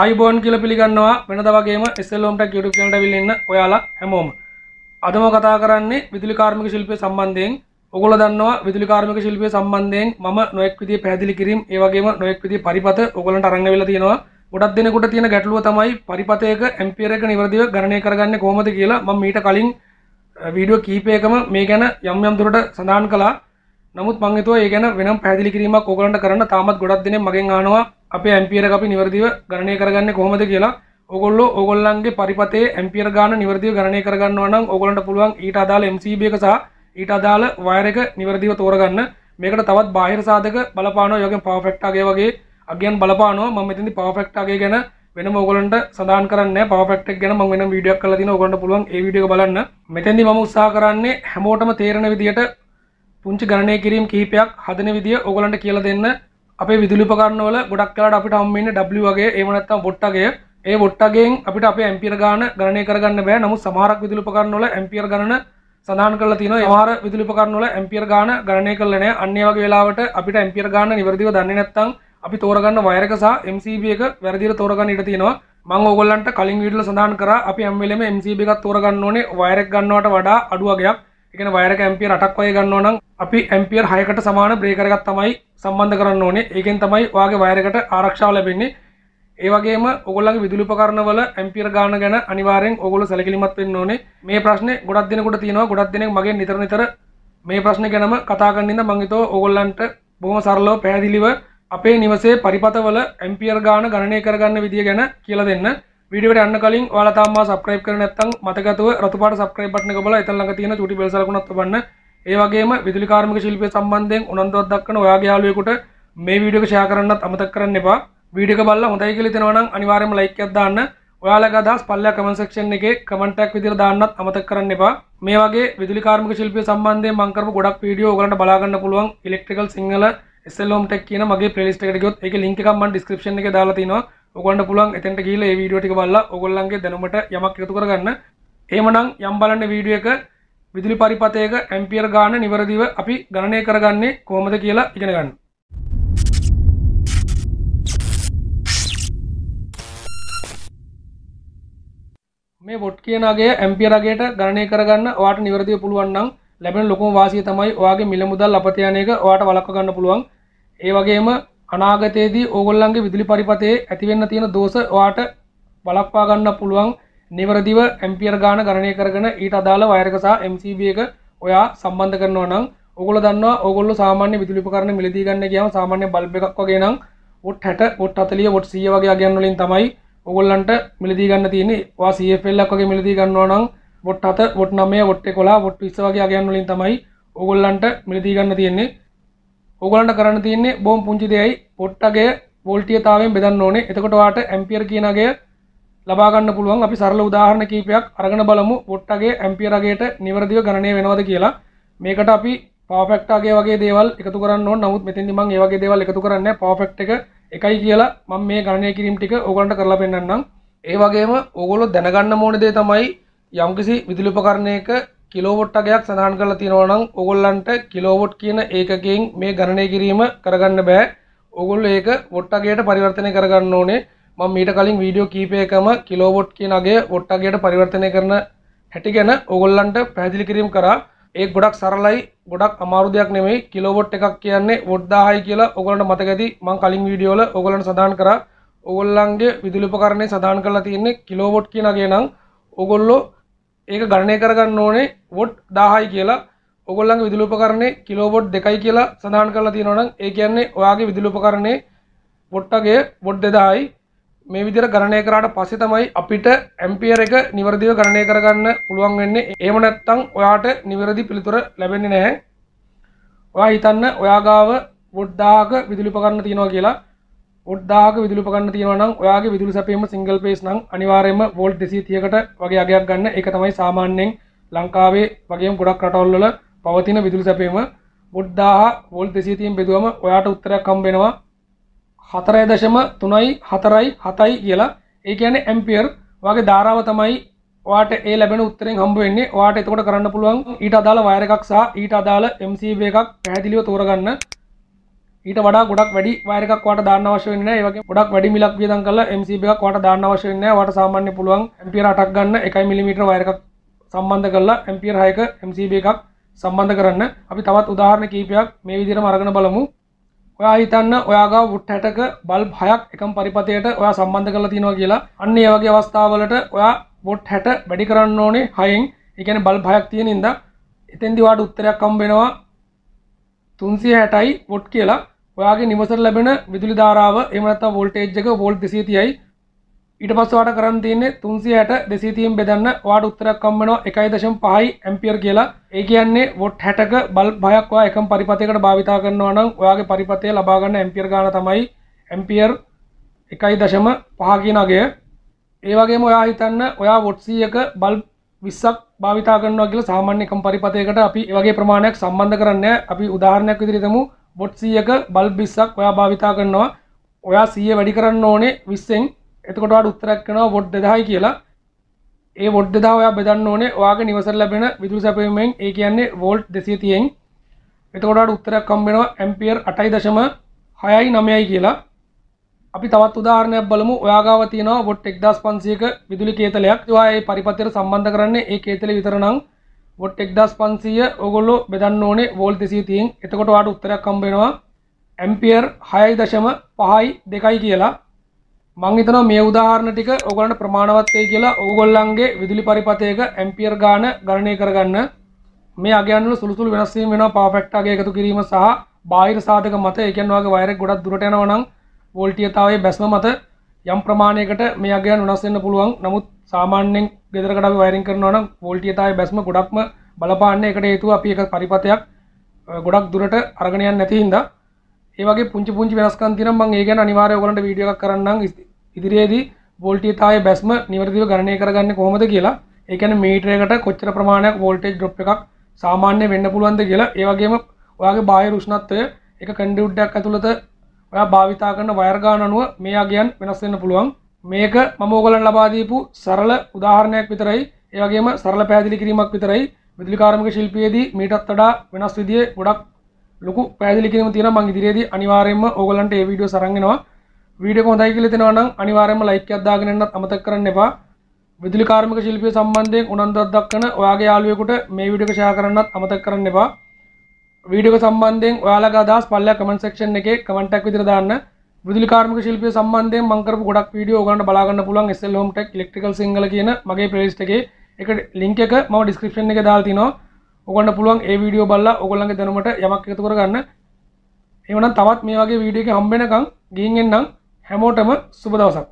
ආයිබෝන් කියල පිළිගන්නවා වෙනද වගේම ස්ල්ලෝම්ට YouTube චැනලට ඇවිල්ලා ඔයාලා හැමෝම අදම කතා කරන්නේ විදුලි කාර්මික ශිල්පය සම්බන්ධයෙන් ඔගොල්ලෝ දන්නවා විදුලි කාර්මික ශිල්පය සම්බන්ධයෙන් මම නොඑක් විදිහේ පැහැදිලි කිරීම් ඒ වගේම නොඑක් විදිහේ පරිපත ඔයගලන්ට අරන් ඇවිල්ලා තියෙනවා ගොඩක් දිනෙකට තියෙන ගැටලුව තමයි පරිපතයක ඇම්පියර් එක නිවැරදිව ගණනය කරගන්නේ කොහොමද කියලා මම මීට කලින් වීඩියෝ කීපයකම මේ ගැන යම් යම් දුරට සඳහන් කළා නමුත් මං හිතුවා ඒ ගැන වෙනම පැහැදිලි කිරීමක් ඔයගලන්ට කරන්න තාමත් ගොඩක් දිනේ මගෙන් අහනවා අපේ ඇම්පියර අපි නිවැරදිව ගණනය කරගන්න කොහොමද කියලා ඔගොල්ලෝ ඔගොල්ලන්ගේ පරිපතේ ඇම්පියර් ගාන නිවැරදිව ගණනය කරගන්නවා නම් ඔයගොල්ලන්ට පුළුවන් ඊට අදාළ MCB එක සහ ඊට අදාළ වයර් එක නිවැරදිව තෝරගන්න මේකට තවත් බාහිර සාධක බලපානවා යෝගෙන් පවර් ෆැක්ටර් වගේ වගේ අගයන් බලපානවා මම මෙතනදී පවර් ෆැක්ටර් වගේ ගැන වෙනම ඔයගලන්ට සඳහන් කරන්න පවර් ෆැක්ටර් එක ගැන මම වෙනම වීඩියෝක් කරලා තිනවා ඔයගලන්ට පුළුවන් ඒ වීඩියෝ එක බලන්න මෙතෙන්දී මම උත්සාහ කරන්නේ හැමෝටම තේරෙන විදියට පුංචි ගණනය කිරීම් කිහිපයක් හදන විදිය ඔයගලන්ට කියලා දෙන්න අපේ විදුලිපකරන්නවල ගොඩක් කලාට අපිට හම්බෙන්නේ W වගේ එහෙම නැත්නම් බොට් වගේ ඒ බොට් වගේන් අපිට අපේ ඇම්පියර් ගාන ගණනය කරගන්න බෑ නමුත් සමහරක් විදුලිපකරන්නවල ඇම්පියර් ගණන සඳහන් කරලා තියෙනවා සමහර විදුලිපකරන්නවල ඇම්පියර් ගාන ගණනය කරලා නැහැ අන්න ඒ වගේ වෙලාවට අපිට ඇම්පියර් ගාන නිවැරදිව දන්නේ නැත්නම් අපි තෝරගන්න වයර එක සහ MCB එක වැරදිට තෝරගන්න ඉඩ තියෙනවා මම ඕගොල්ලන්ට කලින් වීඩියෝ සඳහන් කරා අපි හැම වෙලෙම MCB එකක් තෝරගන්න ඕනේ වයර් එක ගන්නවට වඩා අඩු වගයක් එකන වයර ඇම්පිය රටක් වය ගන්න නම් අපි ඇම්පියර් හයකට සමාන බ්‍රේකරගත් තමයි සම්බන්ධ කරන්න ඕනේ ඒකෙන් තමයි වාගේ වයරකට ආරක්ෂාව ලැබෙන්නේ ඒවගේම ඔගොල්ලගේ විදුලිපකරණවල ඇම්පියර් ගාන ගැන අනිවාරෙන් ඔගොල සැලකිලිමත් වෙන්න ඕනේ මේ ප්‍රශ්නේ ගොඩක් දෙනෙකුට තියෙනවා ගොඩක් දෙනෙක් මගේ නිතර නිතර මේ ප්‍රශ්නේ ගැනම කතා කරන ඉඳන් මම හිතුවා ඔයගොල්ලන්ට බොහොම සරලව පැහැදිලිව අපේ නිවසේ පරිපතවල ඇම්පියර් ගාන ගණනය කරගන්න විදිය ගැන කියලා දෙන්න වීඩියෝට යන්න කලින් ඔයාලා තාම මාව subscribe කරේ නැත්නම් මතකතුව රතුපාට subscribe button එක බලලා එතන ළඟ තියෙන චුටි bell සලකුණත් තබන්න. ඒ වගේම විදුලි කාර්මික ශිල්පය සම්බන්ධයෙන් උනන්දුවක් දක්වන ඔයාගේ යාළුවෙකුට මේ වීඩියෝ එක share කරන්නත් අමතක කරන්න එපා. වීඩියෝ එක බලලා හොඳයි කියලා හිතනවා නම් අනිවාර්යයෙන්ම like එකක් දාන්න. ඔයාලගේ අදහස් පල්ලෙහා comment section එකේ comment එකක් විදිහට දාන්නත් අමතක කරන්න එපා. මේ වගේ විදුලි කාර්මික ශිල්පය සම්බන්ධයෙන් මම කරපු ගොඩක් වීඩියෝ ඔයගලන්ට බලා ගන්න පුළුවන් electrical sinhala SLOM tech කියන මගේ playlist එකට ගියොත් ඒකේ link එකක් මම description එකේ දාලා තිනවා. ඔගොන්ට පුළන් එතැට කියල වීඩියෝටි බල්ලා ඔගොල්ලන්ගේ දැනුමට යමක් එකතු කරගන්න ඒමනං යම් බලන්න වීඩිය එක විදුලි පරිපතයක ඇම්පියර් ගාන නිවරදිව අපි ගණනය කරගන්නේ කොහොමද කියලා ඉගෙනගන්න මේ බොට් කියනගේ ඇම්පියරගේට ගණනය කරගන්න වාට නිවරදිය පුළුවන්නම් ලැබෙන ලොකුම වාසිය තමයි ඔයාගේ මිල මුදල් අපතයනයක වාට වලක්ව ගන්න පුළුවන් ඒ වගේම අනාගතයේදී ඕගොල්ලන්ගේ විදුලි පරිපතේ ඇතිවෙන්න තියෙන දෝෂ ඔයාට වළක්වා ගන්න පුළුවන් නිවැරදිව ඇම්පියර් ගාන ගණනය කරගෙන ඊට අදාළ වයර් එක සහ MCB එක ඔයා සම්බන්ධ කරනවා නම් ඕගොල්ලෝ දන්නවා ඕගොල්ලෝ සාමාන්‍ය විදුලි උපකරණ මිලදී ගන්න ගියාම සාමාන්‍ය බල්බ් එකක් වගේ නම් වොට් 60 වොට් 40 වොට් 100 වගේ අගයන් වලින් තමයි ඔගොල්ලන්ට මිලදී ගන්න තියෙන්නේ ඔයා CFL එකක් වගේ මිලදී ගන්නවා නම් වොට් 7 වොට් 9 වොට් 11 වොට් 20 වගේ අගයන් වලින් තමයි ඕගොල්ලන්ට මිලදී ගන්න තියෙන්නේ ඔගලන්ට කරන්න තියන්නේ බොම් පුංචි දෙයයි පොට්ටගේ වෝල්ටියතාවෙන් බෙදන්න ඕනේ එතකොට වාට ඇම්පියර් කියනගේ ලබාගන්න පුළුවන් අපි සරල උදාහරණ කීපයක් අරගෙන බලමු පොට්ටගේ ඇම්පියරගේට නිවැරදිව ගණනය වෙනවද කියලා මේකට අපි පාෆෙක්ටගේ වගේ දේවල් එකතු කරන්න ඕන නමුත් මෙතෙන්දි මම ඒ වගේ දේවල් එකතු කරන්නේ පාෆෙක්ට් එක එකයි කියලා මම මේ ගණනය කිරීම ටික ඕගලන්ට කරලා පෙන්නන්නම් ඒ වගේම ඕගොල්ලෝ දැනගන්න ඕන දේ තමයි යම්කිසි විදුලි උපකරණයක කිලෝවොට් අගයක් සඳහන් කරලා තියෙනවා නම් ඕගොල්ලන්ට කිලෝවොට් කියන ඒකකයෙන් මේ ගණනය කිරීම කරගන්න බෑ. ඕගොල්ලෝ ඒක වොට් අගයට පරිවර්තනය කරගන්න ඕනේ. මම මීට කලින් වීඩියෝ කීපයකම කිලෝවොට් කියන අගය වොට් අගයට පරිවර්තනය කරන හැටි ගැන ඕගොල්ලන්ට පැහැදිලි කිරීම කරා. ඒ ගොඩක් සරලයි, ගොඩක් අමාරු දෙයක් නෙමෙයි. කිලෝවොට් එකක් කියන්නේ වොට් 1000යි කියලා ඕගොල්ලන්ට මතක ඇති. මම කලින් වීඩියෝ වල ඕගොල්ලන්ට සඳහන් කරා. ඕගොල්ලන්ගේ විදුලි උපකරණේ සඳහන් කරලා තියෙන්නේ කිලෝවොට් කියන අගය නම් ඕගොල්ලෝ ඒක ගණනය කරගන්න ඕනේ වොට් දාහයි කියලා ඔගොල්ලන්ගේ විදුලුපකරණය කිලෝවොට් දෙකයි කියලා සඳහන් කරලා තියෙනවා නම් ඒ කියන්නේ ඔයාගේ විදුලුපකරණේ වොට්ටගේ වොට් දෙදායි මේ විදිහට ගණනය කරාට පස්සේ තමයි අපිට ඇම්පියර් එක නිවැරදිව ගණනය කරගන්න පුළුවන් වෙන්නේ. එහෙම නැත්නම් ඔයාට නිවැරදි පිළිතුර ලැබෙන්නේ නැහැ. ඔයා හිතන්න ඔයා ගාව වොට් 1000ක විදුලි උපකරණ තියෙනවා කියලා. ඔඩ්දාක විදුලි පකන්න තියෙනවා නම් ඔයාගේ විදුලි සැපයීම සිංගල් ෆේස් නම් අනිවාර්යයෙන්ම වෝල්ට් 230කට වගේ අගයක් ගන්න. ඒක තමයි සාමාන්‍යයෙන් ලංකාවේ වගේම ගොඩක් රටවල් වල පවතින විදුලි සැපයීම බොඩ්දාහ වෝල්ට් 230න් බෙදුවම ඔයාට උත්තරයක් හම්බ වෙනවා 4.3යි 4යි 7යි කියලා. ඒ කියන්නේ ඇම්පියර් වගේ ධාරාව තමයි ඔයාට ඒ ලැබෙන උත්තරෙන් හම්බ වෙන්නේ. ඔයාට එතකොට කරන්න පුළුවන් ඊට අදාළ වයර් එකක් සහ ඊට අදාළ MCB එකක් පැහැදිලිව තෝරගන්න. ඊට වඩා ගොඩක් වැඩි වයර් එකක් වාට දාන්න අවශ්‍ය වෙන්නේ නැහැ. ඒ වගේම ගොඩක් වැඩි මිලක් වියදම් කරලා MCB එකක් වාට දාන්න අවශ්‍ය වෙන්නේ නැහැ. වාට සාමාන්‍ය පුළුවන් ඇම්පියර් 8ක් ගන්න 1 mm වයර් එකක් සම්බන්ධ කරලා ඇම්පියර් 6ක MCB එකක් සම්බන්ධ කරන්න. අපි තවත් උදාහරණ කිහිපයක් මේ විදිහටම අරගෙන බලමු. ඔයා හිතන්න ඔයා ගාව වුට් 60ක බල්බ් 6ක් එකම පරිපථයට ඔයා සම්බන්ධ කරලා තියෙනවා කියලා. අන්න ඒ වගේ අවස්ථාවලට ඔයා වොට් 60 වැඩි කරන්න ඕනේ 6න්. ඒ කියන්නේ බල්බ් 6ක් තියෙන ඉඳන් එතෙන්දී වාට උත්තරයක් හම්බ වෙනවා 360යි වොට් කියලා. ඔයාගේ නිවසට ලැබෙන විදුලි ධාරාව එහෙම නැත්නම් වෝල්ටේජ් එක වෝල්ට් 230යි. ඊට පස්සේ ඔයාට කරන්න තියෙන්නේ 360 230න් බෙදන්න. ඔයාට උත්තරයක් හම්බ වෙනවා 1.5 ඇම්පියර් කියලා. ඒ කියන්නේ වොට් 60ක බල්බ් හයක් ඔයා එකම පරිපථයකට භාවිතා කරනවා නම් ඔයාගේ පරිපථය ලබා ගන්න ඇම්පියර් ගාන තමයි ඇම්පියර් 1.5 කියන අගය. ඒ වගේම ඔයා හිතන්න ඔයා වොට් 100ක බල්බ් විස්සක් භාවිතා කරනවා කියලා සාමාන්‍ය කම්පරිපතයකට අපි ඒ වගේ ප්‍රමාණයක් සම්බන්ධ කරන්නේ අපි උදාහරණයක් විදිහට හිතමු බොට් සියක බල් බිස්සක් ඔයා භාවිතා කරනවා ඔයා සීය වැඩි කරන්න ඕනේ විස්සෙන් එතකොටට උත්තරක් කෙනවා බොඩ් දෙදහයි කියලා ඒ බොඩ් දෙදා ඔයා බෙදන්න ඕනේ ඔයාගේ නිවසර ලැබෙන විදුලි සැපයීමෙන් ඒ කියන්නේ වෝල්ට් දෙසිය තියෙන් එතකොටට උත්තරයක් කම්බෙනවා ඇම්පියර් අටයි දශම හයයි නමයයි කියලා අපි තවත් උදාහරණයක් බලමු ඔයාගාව තියෙනවා බොට් එක්දස් පන්සියක විදුලි කේතලයක් ඔයා ඒ පරිපතයට සම්බන්ධ කරන්නේ ඒ කේතලේ විතරනම් වොට් එක්දස් පන්සීය ඔගොල්ලෝ බෙදන්න ඕනේ වෝල් දෙසිය තියෙන් එතකොට වාට උත්තරයක් කම්බෙනවා ඇම්පියර් හයයි දශම පහයි දෙකයි කියලා මං හිතනවා මේ උදාහරණ ටික ඔයගලන්ට ප්‍රමාණවත් වෙයි කියලා ඕගොල්ලන්ගේ විදුලි පරිපථයක ඇම්පියර් ගාන ගණනය කරගන්න මේ අගයන් වල සුළු සුළු වෙනස් වීම වෙනවා පවර් ෆැක්ටර් අගය එකතු කිරීම සහ බාහිර සාධක මත ඒ කියන්නේ වාගේ වයර් එක ගොඩක් දුරට යනවා නම් වෝල්ටීයතාවයේ බැස්ම මත යම් ප්‍රමාණයකට මේ අගයන් වෙනස් වෙන්න පුළුවන් නමුත් සාමාන්‍යයෙන් ගෙදරකට අපි වයරින් කරනවා නම් වෝල්ටීයතාවයේ බැස්ම ගොඩක්ම බලපාන්නේ ඒකට හේතුව අපි එක පරිපතයක් ගොඩක් දුරට අරගෙන යන්නේ නැති හින්දා ඒ වගේ පුංචි පුංචි වෙනස්කම් තියෙනවා මම ඒ ගැන අනිවාර්යයෙන් ඔයගලන්ට වීඩියෝ එකක් කරන්නම් ඉදිරියේදී වෝල්ටීයතාවයේ බැස්ම නිවැරදිව ගණනය කරගන්නේ කොහොමද කියලා ඒ කියන්නේ මීටරයකට කොච්චර ප්‍රමාණයක් වෝල්ටේජ් ඩ්‍රොප් එකක් සාමාන්‍ය වෙන්න පුළුවන්ද කියලා ඒ වගේම ඔයාගේ බාහිර උෂ්ණත්වය එක කන්ඩියුඩ්ඩයක් ඇතුළත ඔයා භාවිතා කරන වයර් ගාන අනුව මේ අගයන් වෙනස් වෙන්න පුළුවන් මේක මම ඕගලන් ලබාදීපු සරල උදාහරණයක් විතරයි ඒවගේම සරල පැදිලි කිරීමක් විතරයි විදුලිකාරමික ශිල්පයේදී මීටත් වඩා වෙනස් විදිිය ගොඩක් ලොකු පැදිලි කිරීම තියෙන මං ඉදිරියේදී අනිවාර්යයෙන්ම ඕගලන්ට ඒ වීඩියෝ සරන්ගෙනවා වීඩියෝ එක හොඳයි කියලා දෙනවා නම් අනිවාර්යයෙන්ම ලයික් එකක් දාගෙන යන්නත් අමතක කරන්න එපා විදුලිකාරමික ශිල්පිය සම්බන්ධයෙන් උනන්දුවක් දක්වන ඔයාගේ යාළුවෙකුට මේ වීඩියෝ එක ෂෙයා කරන්නත් අමතක කරන්න එපා වීඩියෝ සම්බන්ධයෙන් ඔයාලගේ අදහස් පල්ලෙහා කමෙන්ට් සෙක්ෂන් එකේ කමෙන්ට් එකක් විතර දාන්න විදුලි කාර්මික ශිල්පිය සම්බන්ධයෙන් මම කරපු ගොඩක් වීඩියෝ ඔයගලන්ට බලා ගන්න පුළුවන් SL Home Tech Electrical Sinhala කියන මගේ playlist එකේ ඒක link එක මම description එකේ දාලා තිනවා. ඔයගලන්ට පුළුවන් ඒ වීඩියෝ බලලා ඔයගලන්ගේ දැනුමට යමක් එකතු කරගන්න. එහෙනම් තවත් මේ වගේ වීඩියෝ එක හම්බ වෙනකන් ගිහින් එන්නම් හැමෝටම සුබ දවසක්.